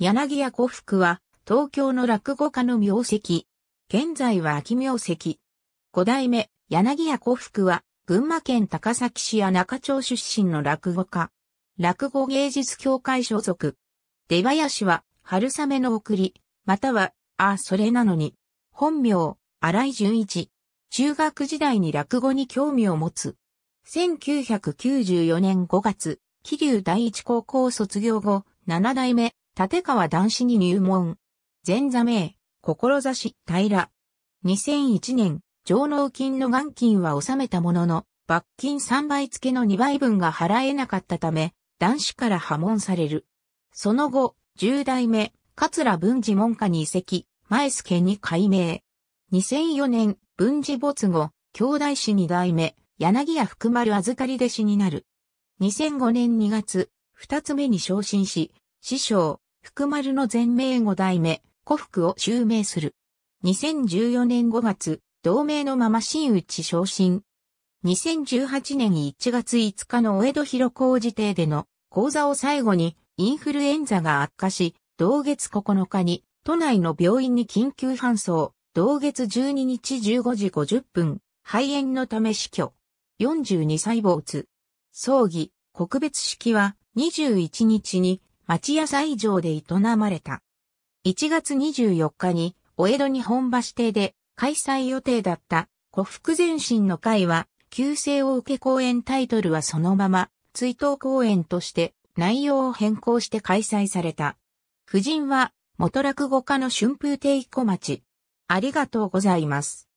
柳谷古福は、東京の落語家の名跡。現在は秋名跡。五代目、柳谷古福は、群馬県高崎市や中町出身の落語家。落語芸術協会所属。出林は、春雨の送り、または、あ、それなのに。本名、荒井純一。中学時代に落語に興味を持つ。1994年5月、桐生第一高校卒業後、七代目、立川男子に入門。前座名、志平。2001年、上納金の元金は納めたものの、罰金3倍付けの2倍分が払えなかったため、男子から破門される。その後、10代目、桂文治門下に移籍、前助に改名。2004年、文治没後、兄弟子2代目、柳家福丸預かり弟子になる。2005年2月、二つ目に昇進し、師匠、福丸の全名五代目、古福を襲名する。2014年5月、同名のまま真打ち昇進。2018年1月5日のお江戸広工事邸での講座を最後にインフルエンザが悪化し、同月9日に都内の病院に緊急搬送、同月12日15時50分、肺炎のため死去。42歳没。葬儀、告別式は21日に町屋斎場で営まれた。1月24日に、お江戸日本橋邸で開催予定だった古福前進の会は、旧姓を受け公演タイトルはそのまま、追悼公演として内容を変更して開催された。夫人は、元落語家の春風亭一小町。ありがとうございます。